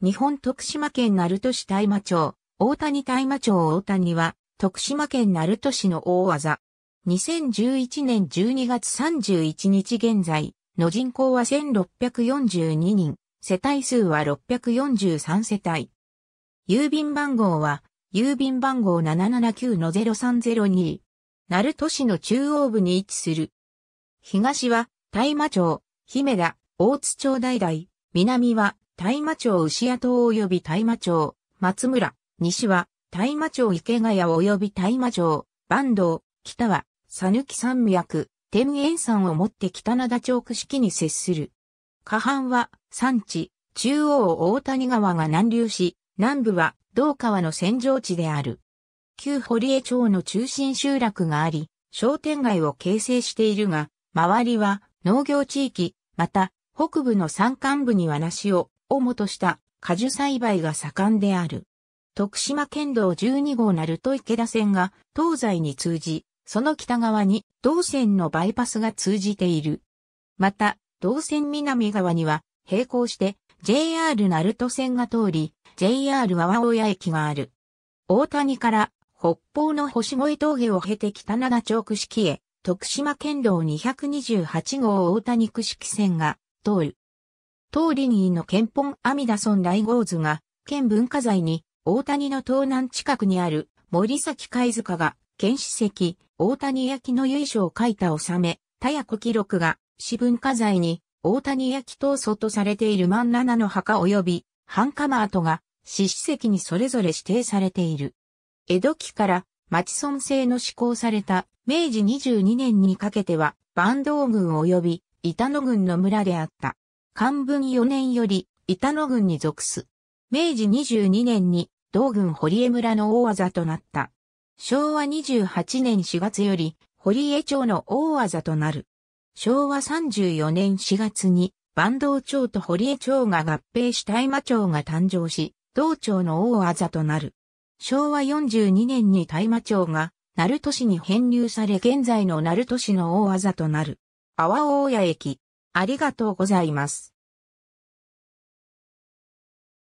日本徳島県鳴門市大麻町、大谷大麻町大谷は、徳島県鳴門市の大技。2011年12月31日現在、の人口は1642人、世帯数は643世帯。郵便番号は、郵便番号779-0302。鳴門市の中央部に位置する。東は、大麻町、姫田、大津町大々、南は、大麻町牛屋島及び大麻町、松村、西は、大麻町池谷及び大麻町、坂東、北は、さぬき山脈、天元山をもって北灘町区式に接する。下半は、山地、中央大谷川が南流し、南部は、道川の戦場地である。旧堀江町の中心集落があり、商店街を形成しているが、周りは農業地域、また北部の山間部には梨を、をもとした果樹栽培が盛んである。徳島県道12号鳴門池田線が東西に通じ、その北側に同線のバイパスが通じている。また、同線南側には並行して JR 鳴門線が通り、JR 和親駅がある。大谷から北方の星越峠を経て北七町区式へ、徳島県道228号大谷区式線が通る。東林院の憲本阿弥陀村大号図が、県文化財に、大谷の東南近くにある森崎貝塚が、県史跡、大谷焼の由緒を書いた納め、田谷古記録が、市文化財に、大谷焼闘争とされている万七の墓及び、繁華マートが、市史跡にそれぞれ指定されている。江戸期から、町村制の施行された、明治22年にかけては、万道軍及び、板野郡の村であった。漢文4年より、板野郡に属す。明治22年に、同郡堀江村の大技となった。昭和28年4月より、堀江町の大技となる。昭和34年4月に、坂東町と堀江町が合併し大麻町が誕生し、同町の大技となる。昭和42年に大麻町が、鳴門市に編入され現在の鳴門市の大技となる。阿波大谷駅。ありがとうございます。